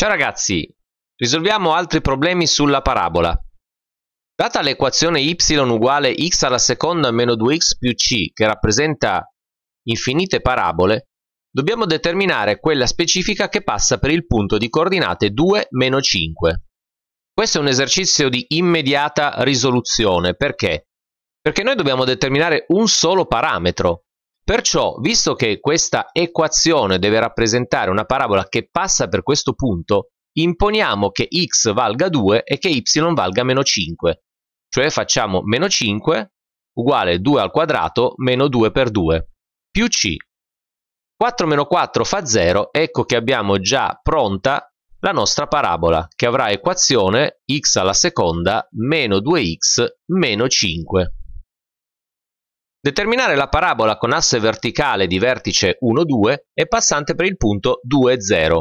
Ciao ragazzi, risolviamo altri problemi sulla parabola. Data l'equazione y uguale x alla seconda meno 2x più c, che rappresenta infinite parabole, dobbiamo determinare quella specifica che passa per il punto di coordinate 2 meno 5. Questo è un esercizio di immediata risoluzione, perché? Perché noi dobbiamo determinare un solo parametro, Perciò, visto che questa equazione deve rappresentare una parabola che passa per questo punto, imponiamo che x valga 2 e che y valga meno 5. Cioè facciamo meno 5 uguale 2 al quadrato meno 2 per 2 più c. 4 meno 4 fa 0, ecco che abbiamo già pronta la nostra parabola che avrà equazione x alla seconda meno 2x meno 5. Determinare la parabola con asse verticale di vertice 1,2 e passante per il punto 2,0.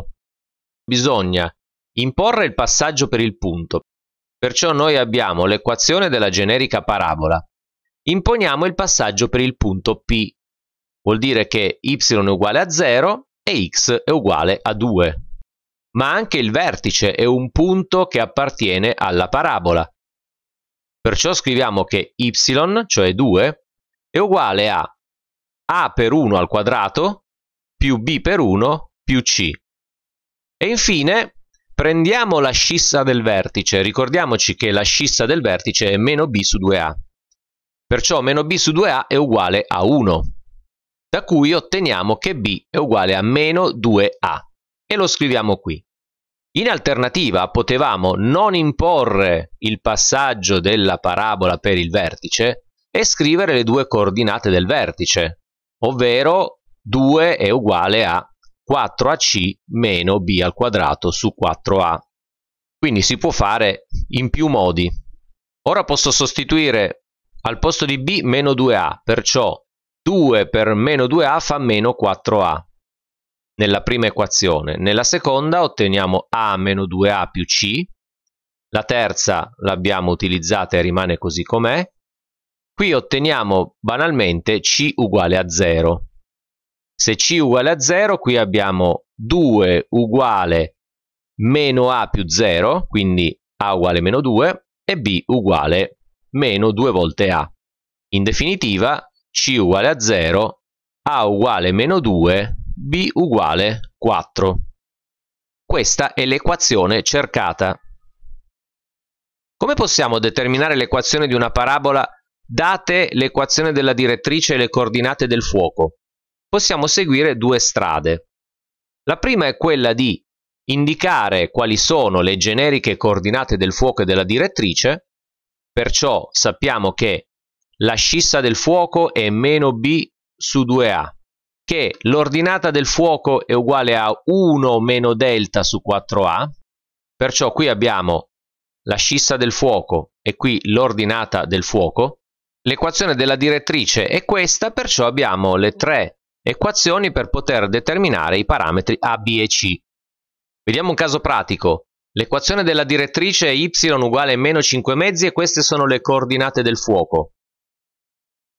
Bisogna imporre il passaggio per il punto. Perciò noi abbiamo l'equazione della generica parabola. Imponiamo il passaggio per il punto P. Vuol dire che y è uguale a 0 e x è uguale a 2. Ma anche il vertice è un punto che appartiene alla parabola. Perciò scriviamo che y, cioè 2, è uguale a a per 1 al quadrato più b per 1 più c. E infine prendiamo la scissa del vertice, ricordiamoci che la scissa del vertice è meno b su 2a, perciò meno b su 2a è uguale a 1, da cui otteniamo che b è uguale a meno 2a e lo scriviamo qui. In alternativa potevamo non imporre il passaggio della parabola per il vertice, e scrivere le due coordinate del vertice, ovvero 2 è uguale a 4ac meno b al quadrato su 4a. Quindi si può fare in più modi. Ora posso sostituire al posto di b meno 2a, perciò 2 per meno 2a fa meno 4a nella prima equazione. Nella seconda otteniamo a meno 2a più c, la terza l'abbiamo utilizzata e rimane così com'è, Qui otteniamo banalmente c uguale a 0. Se c uguale a 0, qui abbiamo 2 uguale meno a più 0, quindi a uguale meno 2, e b uguale meno 2 volte a. In definitiva, c uguale a 0, a uguale meno 2, b uguale 4. Questa è l'equazione cercata. Come possiamo determinare l'equazione di una parabola Date l'equazione della direttrice e le coordinate del fuoco. Possiamo seguire due strade. La prima è quella di indicare quali sono le generiche coordinate del fuoco e della direttrice, perciò sappiamo che la scissa del fuoco è meno b su 2a, che l'ordinata del fuoco è uguale a 1 meno delta su 4a, perciò qui abbiamo la scissa del fuoco e qui l'ordinata del fuoco, L'equazione della direttrice è questa, perciò abbiamo le tre equazioni per poter determinare i parametri A, B e C. Vediamo un caso pratico. L'equazione della direttrice è y uguale a meno 5 mezzi e queste sono le coordinate del fuoco.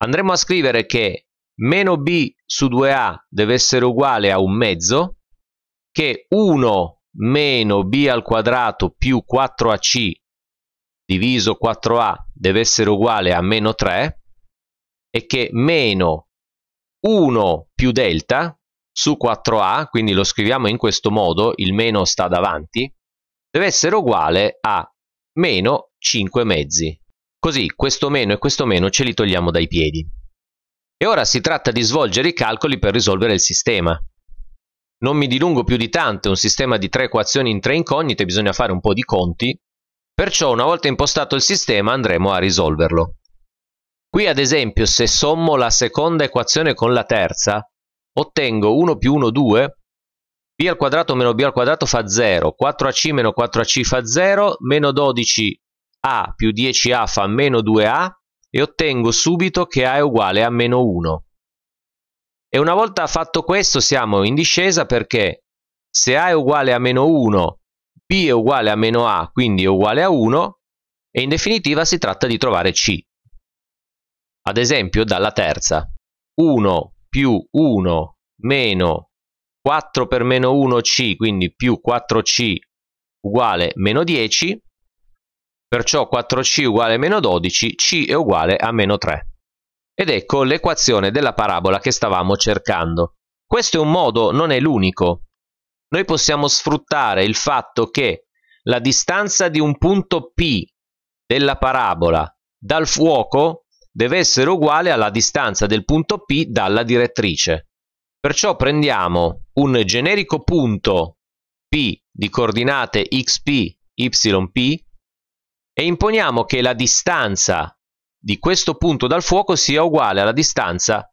Andremo a scrivere che meno b su 2a deve essere uguale a un mezzo, che 1 meno b al quadrato più 4ac diviso 4a deve essere uguale a meno 3 e che meno 1 più delta su 4a, quindi lo scriviamo in questo modo, il meno sta davanti, deve essere uguale a meno 5 mezzi. Così questo meno e questo meno ce li togliamo dai piedi. E ora si tratta di svolgere i calcoli per risolvere il sistema. Non mi dilungo più di tanto, è un sistema di tre equazioni in tre incognite, bisogna fare un po' di conti, Perciò una volta impostato il sistema andremo a risolverlo. Qui ad esempio se sommo la seconda equazione con la terza, ottengo 1 più 1 2, b al quadrato meno b al quadrato fa 0, 4ac meno 4ac fa 0, meno 12a più 10a fa meno 2a e ottengo subito che a è uguale a meno 1. E una volta fatto questo siamo in discesa perché se a è uguale a meno 1 P è uguale a meno A, quindi è uguale a 1, e in definitiva si tratta di trovare C. Ad esempio dalla terza, 1 più 1 meno 4 per meno 1C, quindi più 4C uguale meno 10, perciò 4C uguale meno 12, C è uguale a meno 3. Ed ecco l'equazione della parabola che stavamo cercando. Questo è un modo, non è l'unico, noi possiamo sfruttare il fatto che la distanza di un punto P della parabola dal fuoco deve essere uguale alla distanza del punto P dalla direttrice. Perciò prendiamo un generico punto P di coordinate xp, yp e imponiamo che la distanza di questo punto dal fuoco sia uguale alla distanza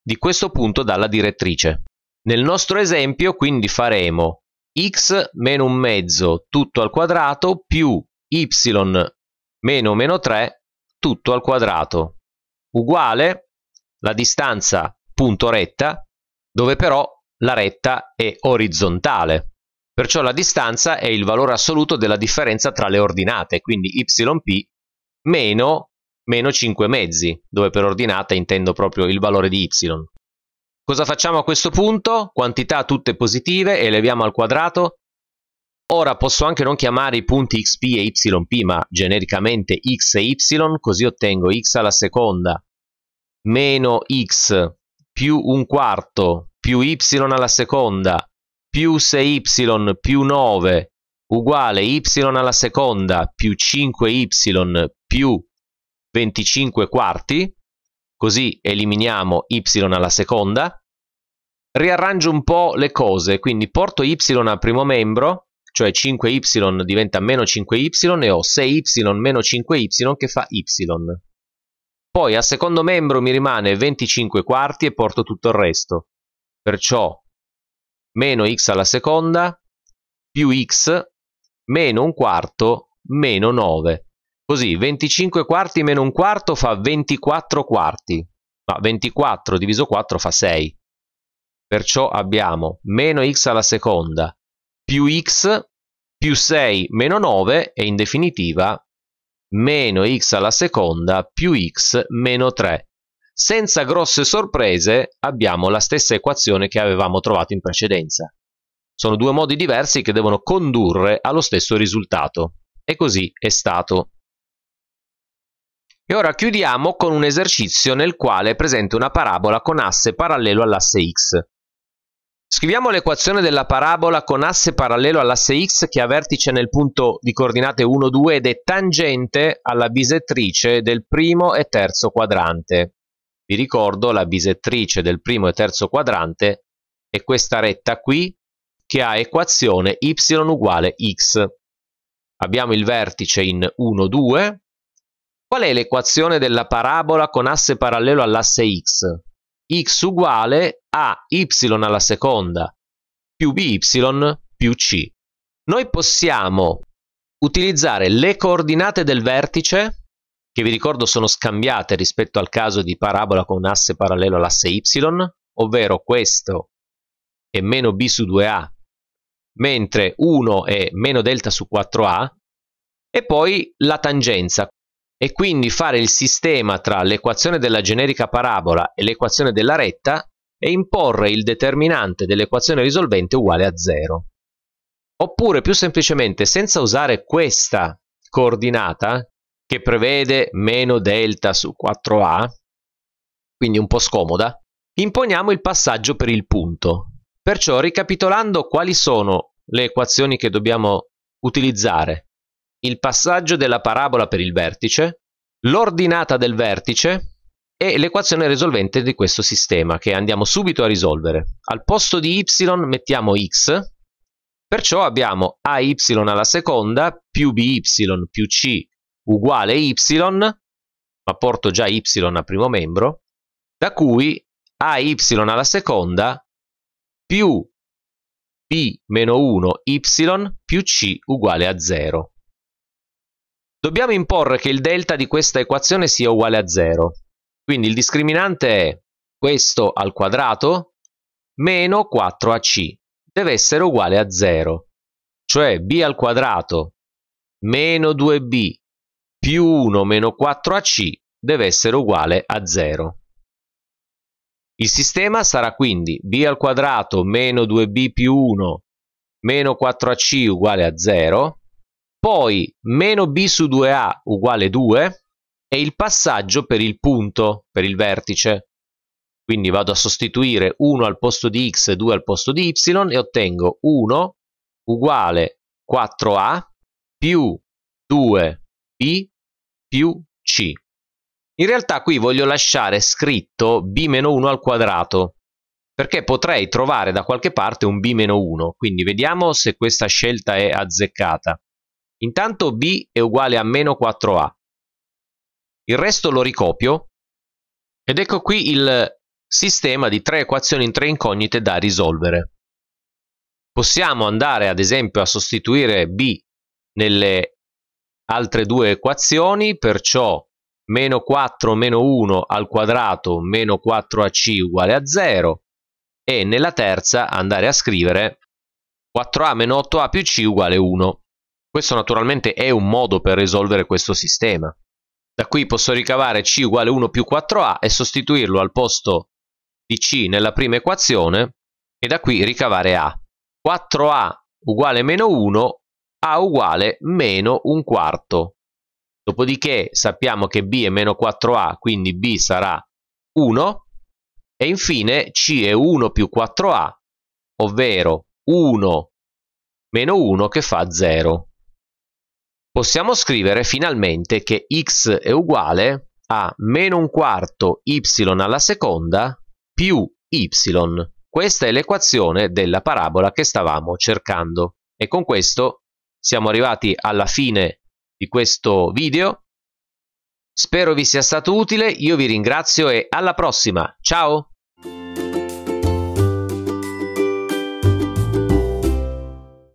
di questo punto dalla direttrice. Nel nostro esempio quindi faremo x meno un mezzo tutto al quadrato più y meno meno 3 tutto al quadrato uguale la distanza punto retta dove però la retta è orizzontale. Perciò la distanza è il valore assoluto della differenza tra le ordinate, quindi yp meno meno 5 mezzi, dove per ordinata intendo proprio il valore di y. Cosa facciamo a questo punto? Quantità tutte positive, eleviamo al quadrato. Ora posso anche non chiamare i punti xp e yp, ma genericamente x e y, così ottengo x alla seconda meno x più un quarto più y alla seconda più 6y più 9 uguale y alla seconda più 5y più 25 quarti così eliminiamo y alla seconda, riarrangio un po' le cose, quindi porto y al primo membro, cioè 5y diventa meno 5y e ho 6y meno 5y che fa y. Poi al secondo membro mi rimane 25 quarti e porto tutto il resto, perciò meno x alla seconda più x meno un quarto meno 9. Così 25 quarti meno un quarto fa 24 quarti, ma 24 diviso 4 fa 6. Perciò abbiamo meno x alla seconda più x più 6 meno 9 e in definitiva meno x alla seconda più x meno 3. Senza grosse sorprese abbiamo la stessa equazione che avevamo trovato in precedenza. Sono due modi diversi che devono condurre allo stesso risultato. E così è stato. E ora chiudiamo con un esercizio nel quale è presente una parabola con asse parallelo all'asse x. Scriviamo l'equazione della parabola con asse parallelo all'asse x che ha vertice nel punto di coordinate 1, 2 ed è tangente alla bisettrice del primo e terzo quadrante. Vi ricordo la bisettrice del primo e terzo quadrante è questa retta qui che ha equazione y uguale x. Abbiamo il vertice in 1, 2, Qual è l'equazione della parabola con asse parallelo all'asse x? x uguale a y alla seconda più by più c. Noi possiamo utilizzare le coordinate del vertice, che vi ricordo sono scambiate rispetto al caso di parabola con asse parallelo all'asse y, ovvero questo è meno b su 2a, mentre 1 è meno delta su 4a, e poi la tangenza e quindi fare il sistema tra l'equazione della generica parabola e l'equazione della retta e imporre il determinante dell'equazione risolvente uguale a 0. Oppure più semplicemente, senza usare questa coordinata, che prevede meno delta su 4a, quindi un po' scomoda, imponiamo il passaggio per il punto. Perciò ricapitolando quali sono le equazioni che dobbiamo utilizzare il passaggio della parabola per il vertice, l'ordinata del vertice e l'equazione risolvente di questo sistema che andiamo subito a risolvere. Al posto di y mettiamo x, perciò abbiamo ay alla seconda più by più c uguale y, ma porto già y a primo membro, da cui ay alla seconda più p meno 1y più c uguale a 0 dobbiamo imporre che il delta di questa equazione sia uguale a 0. Quindi il discriminante è questo al quadrato meno 4ac deve essere uguale a 0, cioè b al quadrato meno 2b più 1 meno 4ac deve essere uguale a 0. Il sistema sarà quindi b al quadrato meno 2b più 1 meno 4ac uguale a 0 poi meno b su 2a uguale 2 è il passaggio per il punto, per il vertice. Quindi vado a sostituire 1 al posto di x e 2 al posto di y e ottengo 1 uguale 4a più 2b più c. In realtà qui voglio lasciare scritto b-1 al quadrato, perché potrei trovare da qualche parte un b-1, quindi vediamo se questa scelta è azzeccata. Intanto b è uguale a meno 4a. Il resto lo ricopio ed ecco qui il sistema di tre equazioni in tre incognite da risolvere. Possiamo andare ad esempio a sostituire b nelle altre due equazioni, perciò meno 4 meno 1 al quadrato meno 4ac uguale a 0 e nella terza andare a scrivere 4a meno 8a più c uguale 1. Questo naturalmente è un modo per risolvere questo sistema. Da qui posso ricavare c uguale 1 più 4a e sostituirlo al posto di c nella prima equazione e da qui ricavare a. 4a uguale meno 1, a uguale meno un quarto. Dopodiché sappiamo che b è meno 4a, quindi b sarà 1. E infine c è 1 più 4a, ovvero 1 meno 1 che fa 0 possiamo scrivere finalmente che x è uguale a meno un quarto y alla seconda più y. Questa è l'equazione della parabola che stavamo cercando. E con questo siamo arrivati alla fine di questo video. Spero vi sia stato utile, io vi ringrazio e alla prossima, ciao!